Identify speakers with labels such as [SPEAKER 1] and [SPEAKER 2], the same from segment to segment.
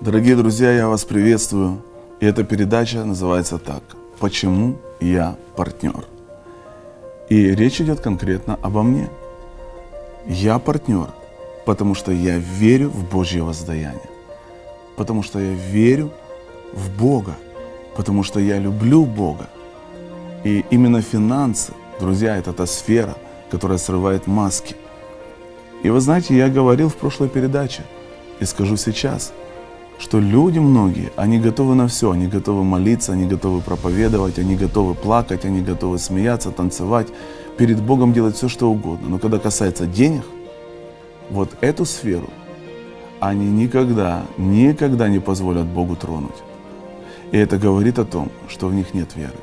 [SPEAKER 1] Дорогие друзья, я вас приветствую. И эта передача называется так «Почему я партнер?». И речь идет конкретно обо мне. Я партнер, потому что я верю в Божье воздаяние, потому что я верю в Бога, потому что я люблю Бога. И именно финансы, друзья, это та сфера, которая срывает маски. И вы знаете, я говорил в прошлой передаче и скажу сейчас – что люди многие, они готовы на все, они готовы молиться, они готовы проповедовать, они готовы плакать, они готовы смеяться, танцевать, перед Богом делать все, что угодно. Но когда касается денег, вот эту сферу они никогда, никогда не позволят Богу тронуть. И это говорит о том, что в них нет веры.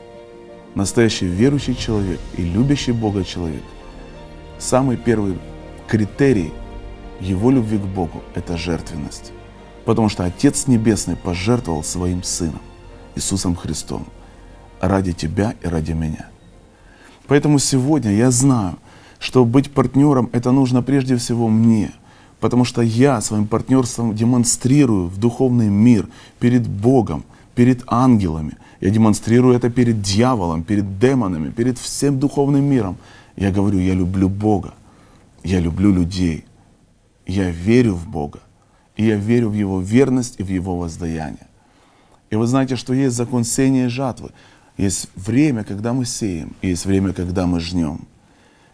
[SPEAKER 1] Настоящий верующий человек и любящий Бога человек, самый первый критерий его любви к Богу – это жертвенность потому что Отец Небесный пожертвовал своим Сыном, Иисусом Христом, ради тебя и ради меня. Поэтому сегодня я знаю, что быть партнером это нужно прежде всего мне, потому что я своим партнерством демонстрирую в духовный мир перед Богом, перед ангелами. Я демонстрирую это перед дьяволом, перед демонами, перед всем духовным миром. Я говорю, я люблю Бога, я люблю людей, я верю в Бога, и я верю в Его верность и в Его воздаяние. И вы знаете, что есть закон сения и жатвы. Есть время, когда мы сеем, и есть время, когда мы жнем.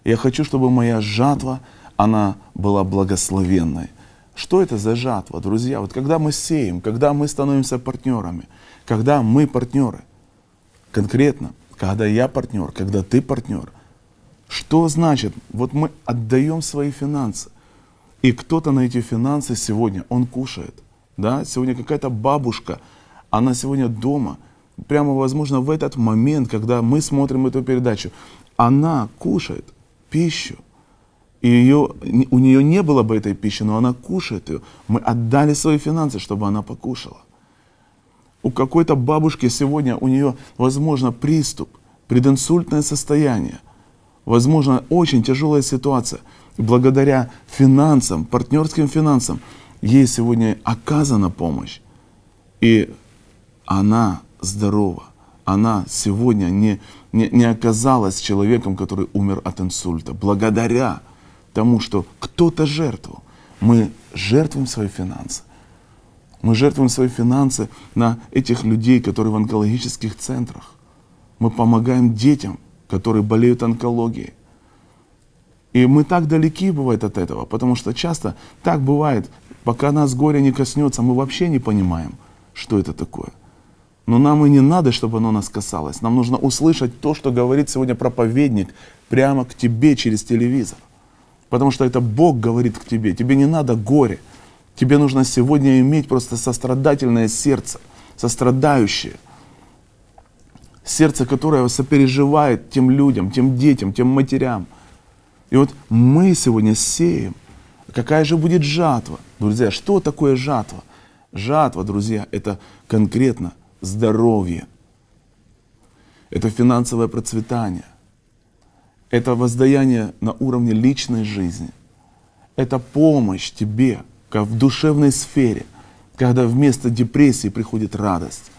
[SPEAKER 1] Я хочу, чтобы моя жатва, она была благословенной. Что это за жатва, друзья? Вот когда мы сеем, когда мы становимся партнерами, когда мы партнеры, конкретно, когда я партнер, когда ты партнер, что значит, вот мы отдаем свои финансы – и кто-то на эти финансы сегодня, он кушает. Да? Сегодня какая-то бабушка, она сегодня дома, прямо, возможно, в этот момент, когда мы смотрим эту передачу, она кушает пищу. И ее, у нее не было бы этой пищи, но она кушает ее. Мы отдали свои финансы, чтобы она покушала. У какой-то бабушки сегодня у нее, возможно, приступ, прединсультное состояние, возможно, очень тяжелая ситуация – благодаря финансам, партнерским финансам, ей сегодня оказана помощь. И она здорова. Она сегодня не, не, не оказалась человеком, который умер от инсульта. Благодаря тому, что кто-то жертвовал. Мы жертвуем свои финансы. Мы жертвуем свои финансы на этих людей, которые в онкологических центрах. Мы помогаем детям, которые болеют онкологией. И мы так далеки бывает от этого, потому что часто так бывает, пока нас горе не коснется, мы вообще не понимаем, что это такое. Но нам и не надо, чтобы оно нас касалось. Нам нужно услышать то, что говорит сегодня проповедник прямо к тебе через телевизор. Потому что это Бог говорит к тебе. Тебе не надо горе. Тебе нужно сегодня иметь просто сострадательное сердце, сострадающее. Сердце, которое сопереживает тем людям, тем детям, тем матерям – и вот мы сегодня сеем. Какая же будет жатва? Друзья, что такое жатва? Жатва, друзья, это конкретно здоровье. Это финансовое процветание. Это воздаяние на уровне личной жизни. Это помощь тебе, как в душевной сфере, когда вместо депрессии приходит радость.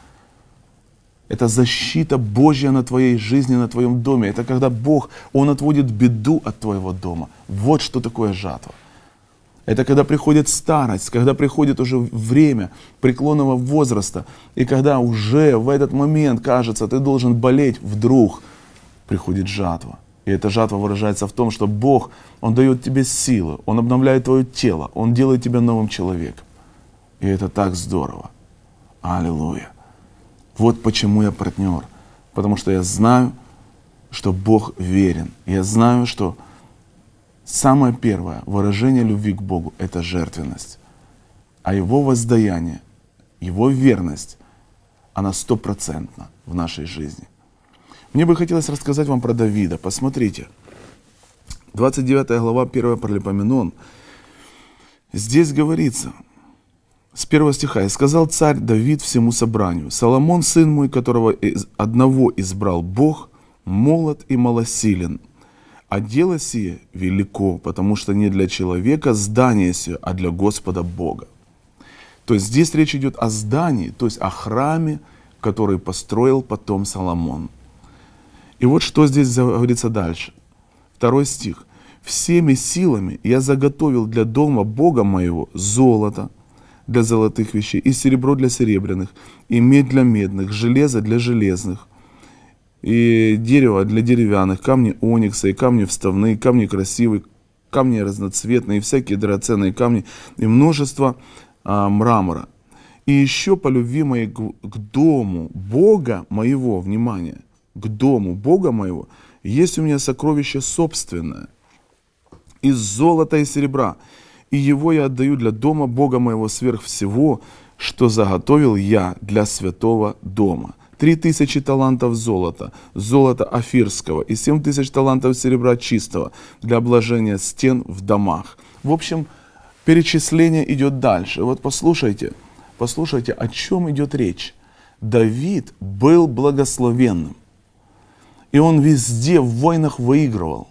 [SPEAKER 1] Это защита Божья на твоей жизни, на твоем доме. Это когда Бог, Он отводит беду от твоего дома. Вот что такое жатва. Это когда приходит старость, когда приходит уже время преклонного возраста, и когда уже в этот момент, кажется, ты должен болеть, вдруг приходит жатва. И эта жатва выражается в том, что Бог, Он дает тебе силы, Он обновляет твое тело, Он делает тебя новым человеком. И это так здорово. Аллилуйя. Вот почему я партнер. Потому что я знаю, что Бог верен. Я знаю, что самое первое выражение любви к Богу — это жертвенность. А Его воздаяние, Его верность, она стопроцентна в нашей жизни. Мне бы хотелось рассказать вам про Давида. Посмотрите, 29 глава 1 Пролипоменон. Здесь говорится — с первого стиха. «И сказал царь Давид всему собранию, Соломон, сын мой, которого из одного избрал Бог, молод и малосилен, а дело сие велико, потому что не для человека здание сие, а для Господа Бога». То есть здесь речь идет о здании, то есть о храме, который построил потом Соломон. И вот что здесь говорится дальше. Второй стих. «Всеми силами я заготовил для дома Бога моего золото, для золотых вещей, и серебро для серебряных, и медь для медных, железо для железных, и дерево для деревянных, камни оникса, и камни вставные, камни красивые, камни разноцветные, и всякие драгоценные камни, и множество а, мрамора. И еще по любви моей к, к дому Бога моего, внимание, к дому Бога моего, есть у меня сокровище собственное, из золота и серебра, и его я отдаю для дома Бога моего сверх всего, что заготовил я для святого дома. Три тысячи талантов золота, золота афирского и семь тысяч талантов серебра чистого для обложения стен в домах. В общем, перечисление идет дальше. Вот послушайте, послушайте, о чем идет речь. Давид был благословенным. И он везде в войнах выигрывал.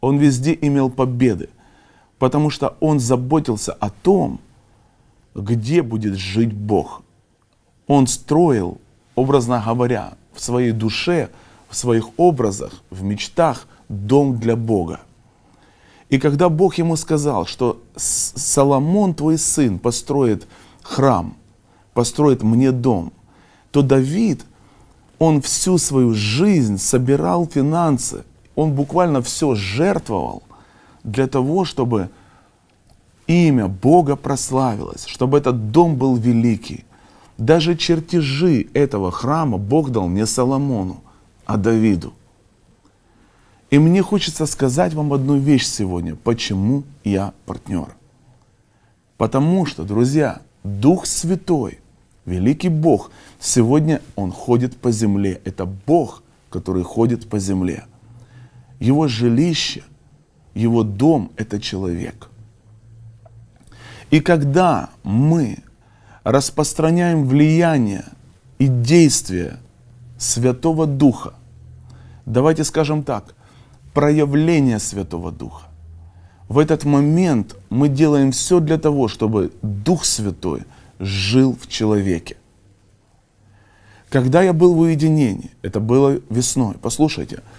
[SPEAKER 1] Он везде имел победы потому что он заботился о том, где будет жить Бог. Он строил, образно говоря, в своей душе, в своих образах, в мечтах дом для Бога. И когда Бог ему сказал, что Соломон, твой сын, построит храм, построит мне дом, то Давид, он всю свою жизнь собирал финансы, он буквально все жертвовал для того, чтобы имя Бога прославилось, чтобы этот дом был великий. Даже чертежи этого храма Бог дал не Соломону, а Давиду. И мне хочется сказать вам одну вещь сегодня, почему я партнер. Потому что, друзья, Дух Святой, великий Бог, сегодня Он ходит по земле. Это Бог, который ходит по земле. Его жилище – его дом – это человек. И когда мы распространяем влияние и действие Святого Духа, давайте скажем так, проявление Святого Духа, в этот момент мы делаем все для того, чтобы Дух Святой жил в человеке. Когда я был в уединении, это было весной, послушайте –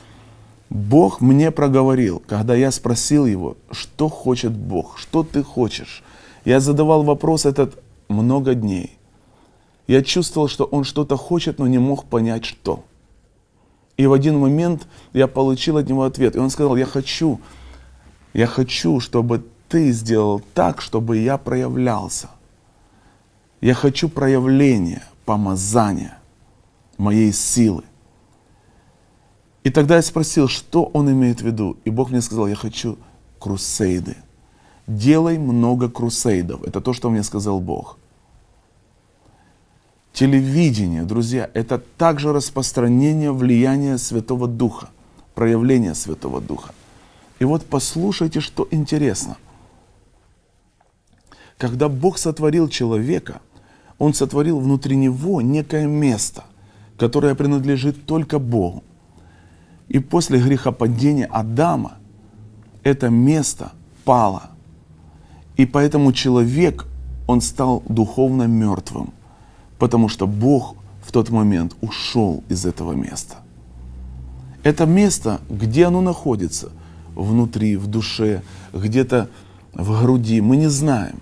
[SPEAKER 1] Бог мне проговорил, когда я спросил его, что хочет Бог, что ты хочешь. Я задавал вопрос этот много дней. Я чувствовал, что он что-то хочет, но не мог понять, что. И в один момент я получил от него ответ. И он сказал, я хочу, я хочу, чтобы ты сделал так, чтобы я проявлялся. Я хочу проявления, помазания моей силы. И тогда я спросил, что он имеет в виду. И Бог мне сказал, я хочу крусейды. Делай много крусейдов. Это то, что мне сказал Бог. Телевидение, друзья, это также распространение влияния Святого Духа, проявление Святого Духа. И вот послушайте, что интересно. Когда Бог сотворил человека, Он сотворил внутри него некое место, которое принадлежит только Богу. И после грехопадения Адама это место пало. И поэтому человек, он стал духовно мертвым, потому что Бог в тот момент ушел из этого места. Это место, где оно находится, внутри, в душе, где-то в груди, мы не знаем.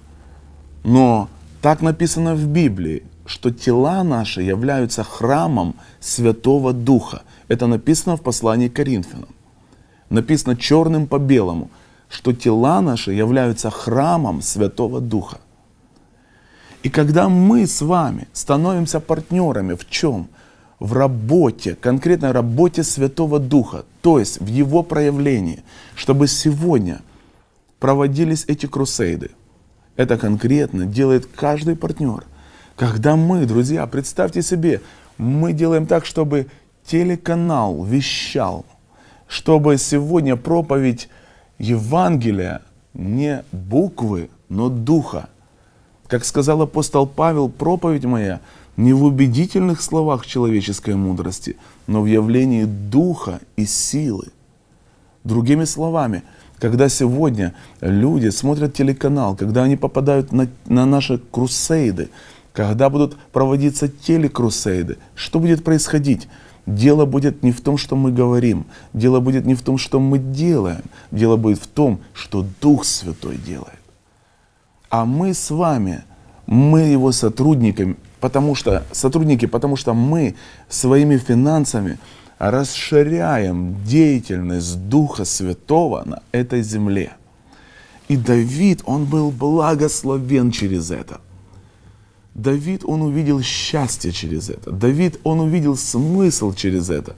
[SPEAKER 1] Но так написано в Библии, что тела наши являются храмом Святого Духа – это написано в послании к Коринфянам. Написано черным по белому, что тела наши являются храмом Святого Духа. И когда мы с вами становимся партнерами в чем? В работе, конкретной работе Святого Духа, то есть в Его проявлении, чтобы сегодня проводились эти крусейды. Это конкретно делает каждый партнер. Когда мы, друзья, представьте себе, мы делаем так, чтобы телеканал вещал, чтобы сегодня проповедь Евангелия не буквы, но духа. Как сказал апостол Павел, проповедь моя не в убедительных словах человеческой мудрости, но в явлении духа и силы. Другими словами, когда сегодня люди смотрят телеканал, когда они попадают на, на наши крусейды, когда будут проводиться телекрусейды, что будет происходить? Дело будет не в том, что мы говорим, дело будет не в том, что мы делаем, дело будет в том, что Дух Святой делает. А мы с вами, мы его сотрудниками, потому что, сотрудники, потому что мы своими финансами расширяем деятельность Духа Святого на этой земле. И Давид, он был благословен через это. Давид, он увидел счастье через это. Давид, он увидел смысл через это.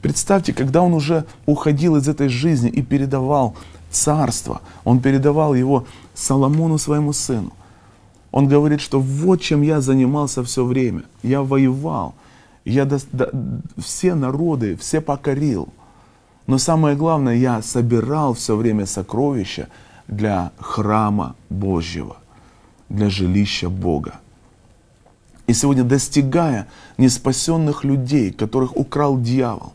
[SPEAKER 1] Представьте, когда он уже уходил из этой жизни и передавал царство, он передавал его Соломону своему сыну. Он говорит, что вот чем я занимался все время. Я воевал, я до, до, все народы, все покорил. Но самое главное, я собирал все время сокровища для храма Божьего, для жилища Бога. И сегодня, достигая неспасенных людей, которых украл дьявол,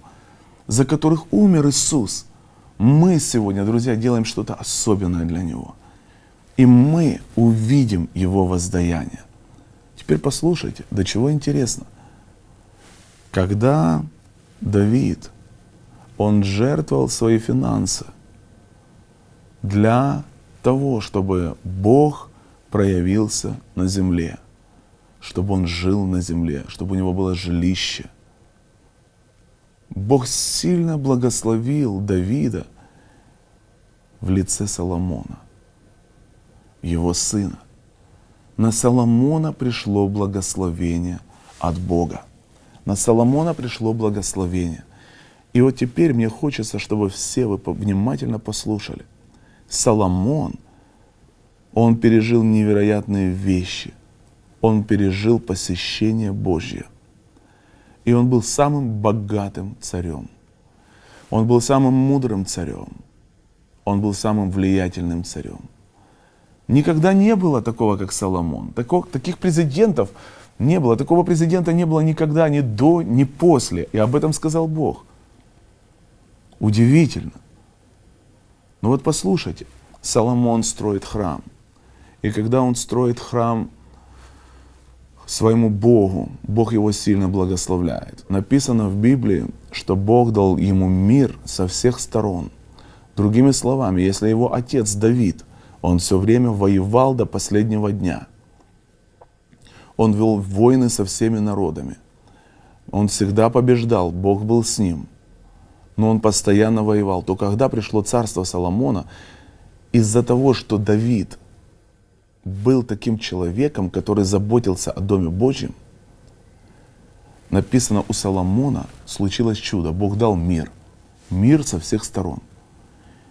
[SPEAKER 1] за которых умер Иисус, мы сегодня, друзья, делаем что-то особенное для Него. И мы увидим Его воздаяние. Теперь послушайте, до чего интересно. Когда Давид, он жертвовал свои финансы для того, чтобы Бог проявился на земле – чтобы он жил на земле, чтобы у него было жилище. Бог сильно благословил Давида в лице Соломона, его сына. На Соломона пришло благословение от Бога. На Соломона пришло благословение. И вот теперь мне хочется, чтобы все вы внимательно послушали. Соломон, он пережил невероятные вещи – он пережил посещение Божье. И он был самым богатым царем. Он был самым мудрым царем. Он был самым влиятельным царем. Никогда не было такого, как Соломон. Такого, таких президентов не было. Такого президента не было никогда, ни до, ни после. И об этом сказал Бог. Удивительно. Но ну вот послушайте, Соломон строит храм. И когда он строит храм, своему Богу. Бог его сильно благословляет. Написано в Библии, что Бог дал ему мир со всех сторон. Другими словами, если его отец Давид, он все время воевал до последнего дня. Он вел войны со всеми народами. Он всегда побеждал, Бог был с ним. Но он постоянно воевал. То когда пришло царство Соломона, из-за того, что Давид был таким человеком, который заботился о Доме Божьем, написано у Соломона, случилось чудо. Бог дал мир. Мир со всех сторон.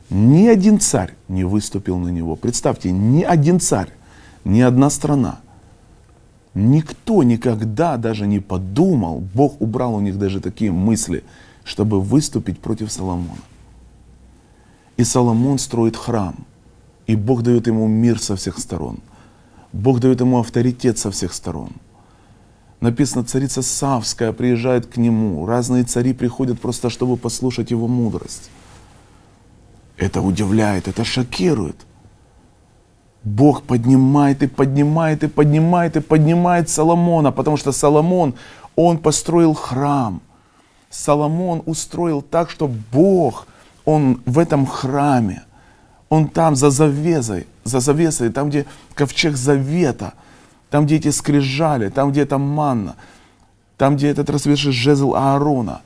[SPEAKER 1] Ни один царь не выступил на него. Представьте, ни один царь, ни одна страна. Никто никогда даже не подумал, Бог убрал у них даже такие мысли, чтобы выступить против Соломона. И Соломон строит храм – и Бог дает ему мир со всех сторон. Бог дает ему авторитет со всех сторон. Написано, царица Савская приезжает к нему. Разные цари приходят просто, чтобы послушать его мудрость. Это удивляет, это шокирует. Бог поднимает и поднимает и поднимает и поднимает Соломона, потому что Соломон, он построил храм. Соломон устроил так, что Бог, он в этом храме – он там, за завесой, за завесой, там, где ковчег завета, там, где эти скрижали, там, где эта манна, там, где этот рассвежий жезл Аарона,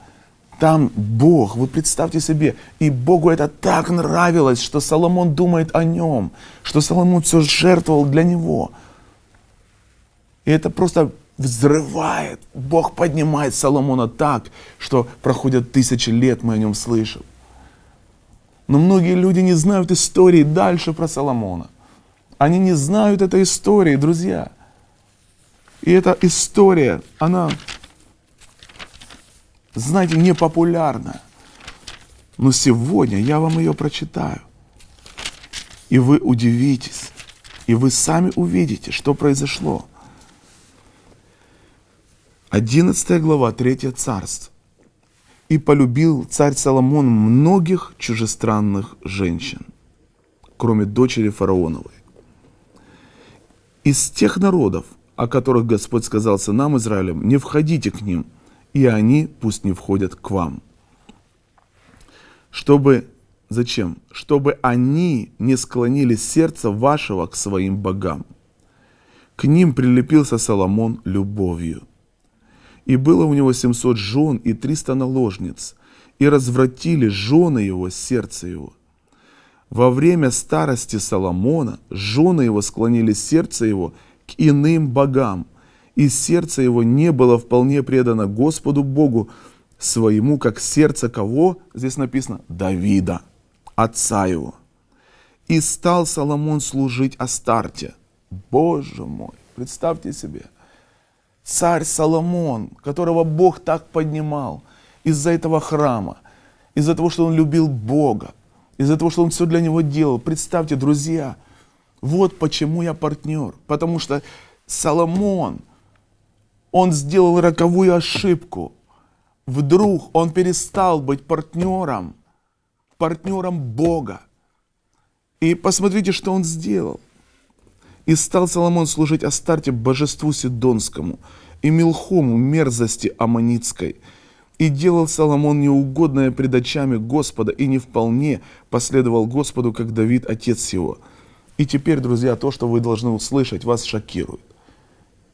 [SPEAKER 1] там Бог, вы представьте себе, и Богу это так нравилось, что Соломон думает о нем, что Соломон все жертвовал для него. И это просто взрывает. Бог поднимает Соломона так, что проходят тысячи лет, мы о нем слышим. Но многие люди не знают истории дальше про Соломона. Они не знают этой истории, друзья. И эта история, она, знаете, непопулярна, Но сегодня я вам ее прочитаю. И вы удивитесь, и вы сами увидите, что произошло. 11 глава, 3 царство и полюбил царь Соломон многих чужестранных женщин, кроме дочери фараоновой. Из тех народов, о которых Господь сказал нам Израилем, не входите к ним, и они пусть не входят к вам. Чтобы, зачем? Чтобы они не склонили сердце вашего к своим богам. К ним прилепился Соломон любовью – и было у него семьсот жен и триста наложниц, и развратили жены его сердце его. Во время старости Соломона жены его склонили сердце его к иным богам, и сердце его не было вполне предано Господу Богу своему, как сердце кого? Здесь написано Давида, отца его. И стал Соломон служить Астарте. Боже мой, представьте себе – царь Соломон, которого Бог так поднимал из-за этого храма, из-за того, что он любил Бога, из-за того, что он все для него делал. Представьте, друзья, вот почему я партнер. Потому что Соломон, он сделал роковую ошибку. Вдруг он перестал быть партнером, партнером Бога. И посмотрите, что он сделал. И стал Соломон служить Астарте божеству Сидонскому и Милхому мерзости Аманицкой. И делал Соломон неугодное пред очами Господа, и не вполне последовал Господу, как Давид, отец его. И теперь, друзья, то, что вы должны услышать, вас шокирует.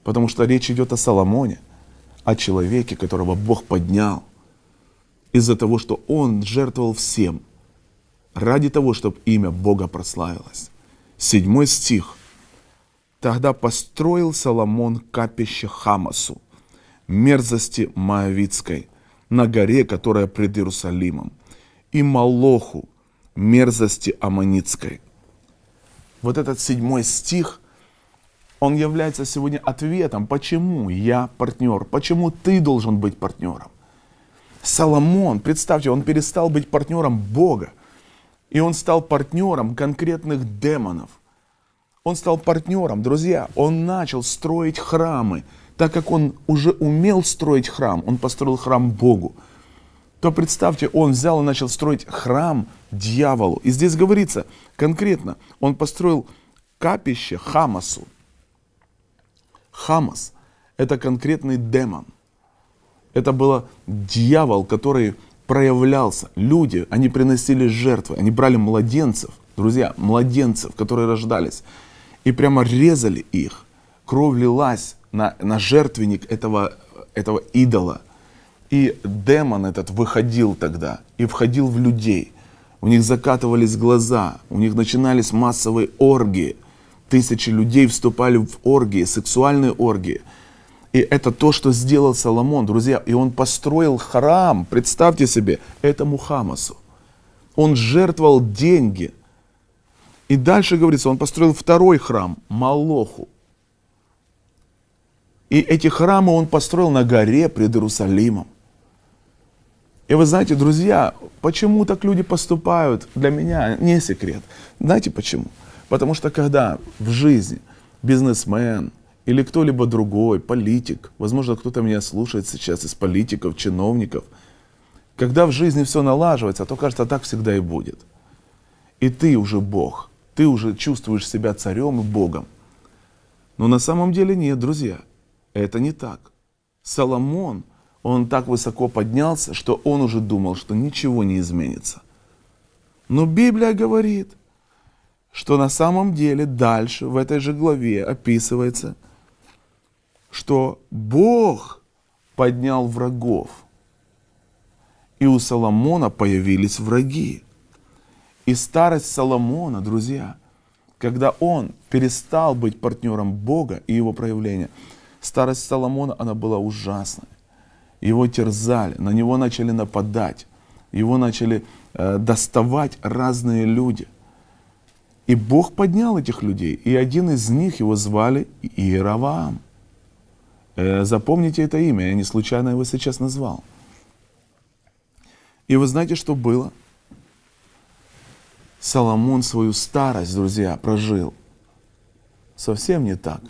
[SPEAKER 1] Потому что речь идет о Соломоне, о человеке, которого Бог поднял из-за того, что он жертвовал всем, ради того, чтобы имя Бога прославилось. Седьмой стих – Тогда построил Соломон капище Хамасу, мерзости Моавицкой, на горе, которая пред Иерусалимом, и Малоху, мерзости Аманицкой. Вот этот седьмой стих, он является сегодня ответом, почему я партнер, почему ты должен быть партнером. Соломон, представьте, он перестал быть партнером Бога, и он стал партнером конкретных демонов – он стал партнером, друзья. Он начал строить храмы. Так как он уже умел строить храм, он построил храм Богу. То представьте, он взял и начал строить храм дьяволу. И здесь говорится конкретно, он построил капище Хамасу. Хамас – это конкретный демон. Это был дьявол, который проявлялся. Люди, они приносили жертвы, они брали младенцев, друзья, младенцев, которые рождались, и прямо резали их. Кровь лилась на, на жертвенник этого, этого идола. И демон этот выходил тогда и входил в людей. У них закатывались глаза, у них начинались массовые оргии. Тысячи людей вступали в оргии, сексуальные оргии. И это то, что сделал Соломон, друзья. И он построил храм, представьте себе, этому Хамасу. Он жертвовал деньги – и дальше говорится, он построил второй храм, Малоху. И эти храмы он построил на горе пред Иерусалимом. И вы знаете, друзья, почему так люди поступают, для меня не секрет. Знаете почему? Потому что когда в жизни бизнесмен или кто-либо другой, политик, возможно, кто-то меня слушает сейчас из политиков, чиновников, когда в жизни все налаживается, то кажется, так всегда и будет. И ты уже Бог – ты уже чувствуешь себя царем и Богом. Но на самом деле нет, друзья, это не так. Соломон, он так высоко поднялся, что он уже думал, что ничего не изменится. Но Библия говорит, что на самом деле дальше в этой же главе описывается, что Бог поднял врагов, и у Соломона появились враги. И старость Соломона, друзья, когда он перестал быть партнером Бога и его проявления, старость Соломона, она была ужасной. Его терзали, на него начали нападать, его начали э, доставать разные люди. И Бог поднял этих людей, и один из них его звали Иераваам. Э, запомните это имя, я не случайно его сейчас назвал. И вы знаете, что было? Соломон свою старость, друзья, прожил совсем не так,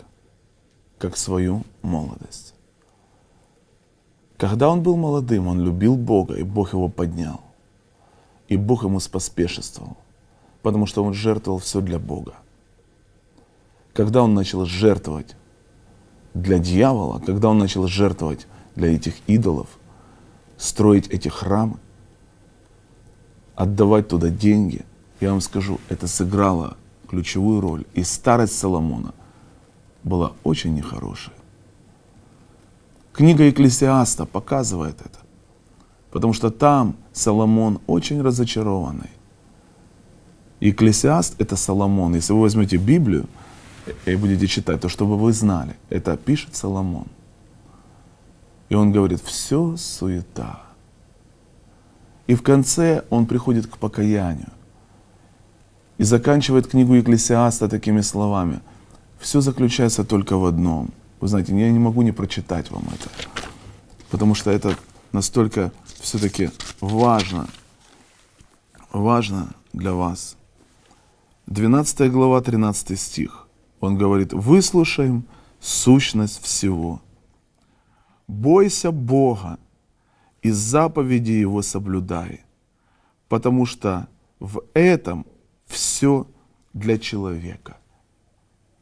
[SPEAKER 1] как свою молодость. Когда он был молодым, он любил Бога, и Бог его поднял. И Бог ему споспешествовал, потому что он жертвовал все для Бога. Когда он начал жертвовать для дьявола, когда он начал жертвовать для этих идолов, строить эти храмы, отдавать туда деньги – я вам скажу, это сыграло ключевую роль. И старость Соломона была очень нехорошая. Книга Экклесиаста показывает это, потому что там Соломон очень разочарованный. Екклесиаст — это Соломон. Если вы возьмете Библию и будете читать, то чтобы вы знали, это пишет Соломон. И он говорит, все суета. И в конце он приходит к покаянию. И заканчивает книгу Екклесиаста такими словами. Все заключается только в одном. Вы знаете, я не могу не прочитать вам это, потому что это настолько все-таки важно, важно для вас. 12 глава, 13 стих. Он говорит, выслушаем сущность всего. Бойся Бога и заповеди Его соблюдай, потому что в этом все для человека.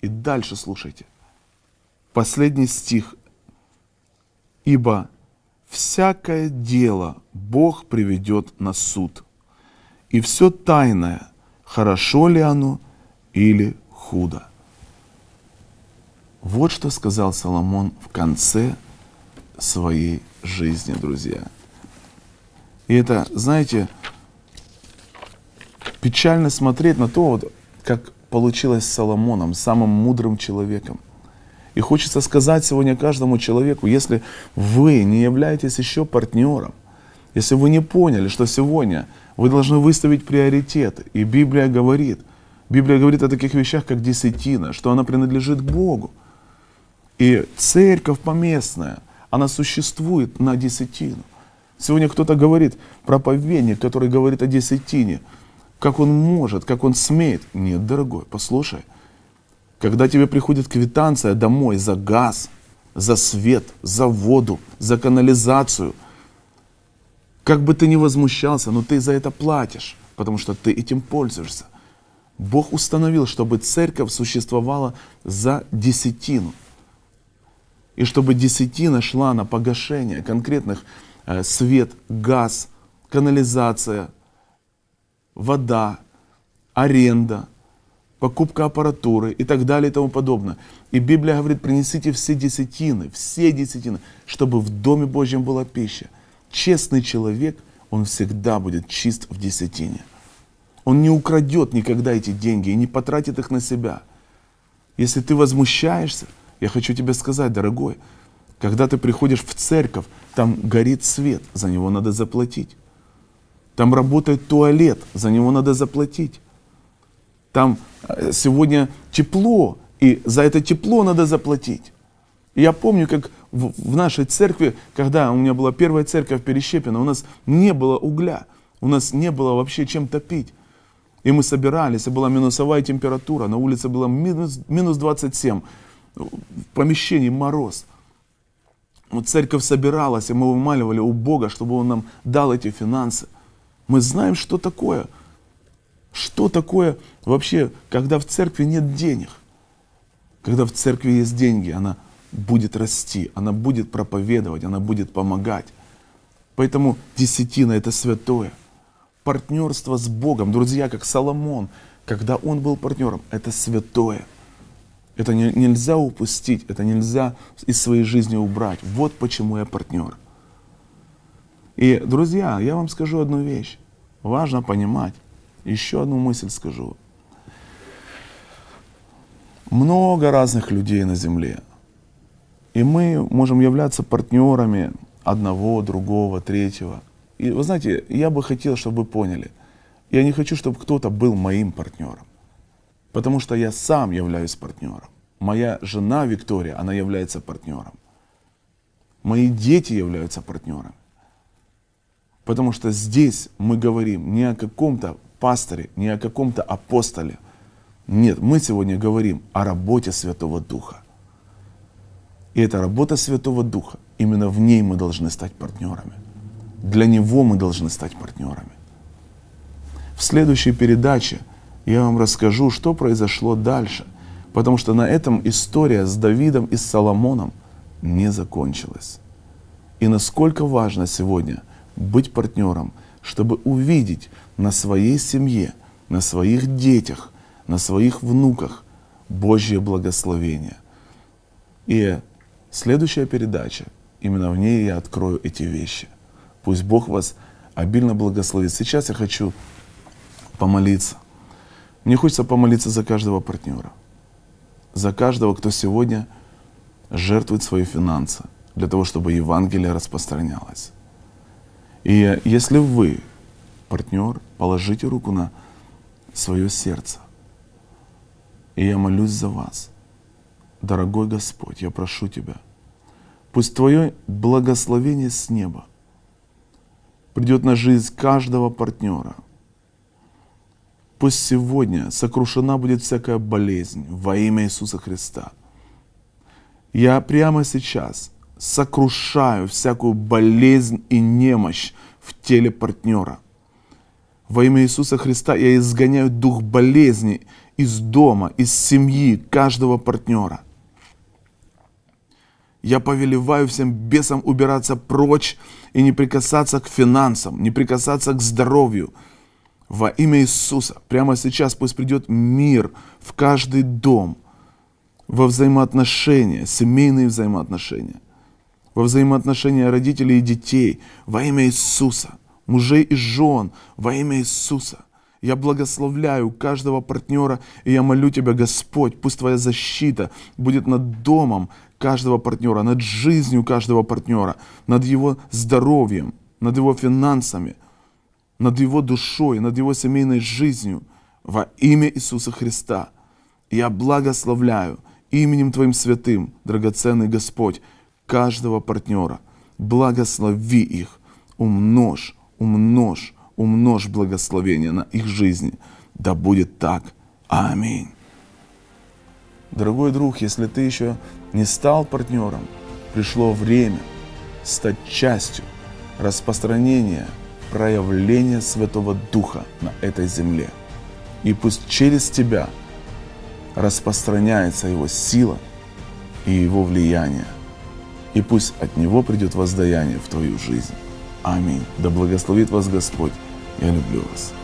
[SPEAKER 1] И дальше слушайте. Последний стих. Ибо всякое дело Бог приведет на суд. И все тайное, хорошо ли оно или худо. Вот что сказал Соломон в конце своей жизни, друзья. И это, знаете, Печально смотреть на то, вот, как получилось с Соломоном, самым мудрым человеком. И хочется сказать сегодня каждому человеку, если вы не являетесь еще партнером, если вы не поняли, что сегодня вы должны выставить приоритеты, и Библия говорит, Библия говорит о таких вещах, как десятина, что она принадлежит Богу. И церковь поместная, она существует на десятину. Сегодня кто-то говорит, проповедник, который говорит о десятине – как он может, как он смеет? Нет, дорогой, послушай. Когда тебе приходит квитанция домой за газ, за свет, за воду, за канализацию, как бы ты ни возмущался, но ты за это платишь, потому что ты этим пользуешься. Бог установил, чтобы церковь существовала за десятину. И чтобы десятина шла на погашение конкретных э, свет, газ, канализация, вода, аренда, покупка аппаратуры и так далее и тому подобное. И Библия говорит, принесите все десятины, все десятины, чтобы в Доме Божьем была пища. Честный человек, он всегда будет чист в десятине. Он не украдет никогда эти деньги и не потратит их на себя. Если ты возмущаешься, я хочу тебе сказать, дорогой, когда ты приходишь в церковь, там горит свет, за него надо заплатить. Там работает туалет, за него надо заплатить. Там э, сегодня тепло, и за это тепло надо заплатить. я помню, как в, в нашей церкви, когда у меня была первая церковь Перещепина, у нас не было угля, у нас не было вообще чем топить. И мы собирались, и была минусовая температура, на улице было минус, минус 27, в помещении мороз. Вот церковь собиралась, и мы вымаливали у Бога, чтобы Он нам дал эти финансы – мы знаем, что такое. Что такое вообще, когда в церкви нет денег? Когда в церкви есть деньги, она будет расти, она будет проповедовать, она будет помогать. Поэтому десятина – это святое. Партнерство с Богом, друзья, как Соломон, когда он был партнером, это святое. Это не, нельзя упустить, это нельзя из своей жизни убрать. Вот почему я партнер. И, друзья, я вам скажу одну вещь. Важно понимать. Еще одну мысль скажу. Много разных людей на Земле. И мы можем являться партнерами одного, другого, третьего. И вы знаете, я бы хотел, чтобы вы поняли, я не хочу, чтобы кто-то был моим партнером, потому что я сам являюсь партнером. Моя жена Виктория, она является партнером. Мои дети являются партнером. Потому что здесь мы говорим не о каком-то пасторе, не о каком-то апостоле. Нет, мы сегодня говорим о работе Святого Духа. И эта работа Святого Духа. Именно в ней мы должны стать партнерами. Для Него мы должны стать партнерами. В следующей передаче я вам расскажу, что произошло дальше. Потому что на этом история с Давидом и с Соломоном не закончилась. И насколько важно сегодня – быть партнером, чтобы увидеть на своей семье, на своих детях, на своих внуках Божье благословение. И следующая передача, именно в ней я открою эти вещи. Пусть Бог вас обильно благословит. Сейчас я хочу помолиться. Мне хочется помолиться за каждого партнера, за каждого, кто сегодня жертвует свои финансы для того, чтобы Евангелие распространялось. И если вы, партнер, положите руку на свое сердце, и я молюсь за вас, дорогой Господь, я прошу Тебя, пусть Твое благословение с неба придет на жизнь каждого партнера. Пусть сегодня сокрушена будет всякая болезнь во имя Иисуса Христа. Я прямо сейчас сокрушаю всякую болезнь и немощь в теле партнера. Во имя Иисуса Христа я изгоняю дух болезни из дома, из семьи каждого партнера. Я повелеваю всем бесам убираться прочь и не прикасаться к финансам, не прикасаться к здоровью. Во имя Иисуса прямо сейчас пусть придет мир в каждый дом, во взаимоотношения, семейные взаимоотношения – во взаимоотношения родителей и детей во имя Иисуса, мужей и жен во имя Иисуса. Я благословляю каждого партнера, и я молю Тебя, Господь, пусть Твоя защита будет над домом каждого партнера, над жизнью каждого партнера, над его здоровьем, над его финансами, над его душой, над его семейной жизнью во имя Иисуса Христа. Я благословляю именем Твоим святым, драгоценный Господь, каждого партнера. Благослови их, умножь, умножь, умножь благословение на их жизни. Да будет так. Аминь. Дорогой друг, если ты еще не стал партнером, пришло время стать частью распространения, проявления Святого Духа на этой земле. И пусть через тебя распространяется Его сила и Его влияние – и пусть от Него придет воздаяние в твою жизнь. Аминь. Да благословит вас Господь. Я люблю вас.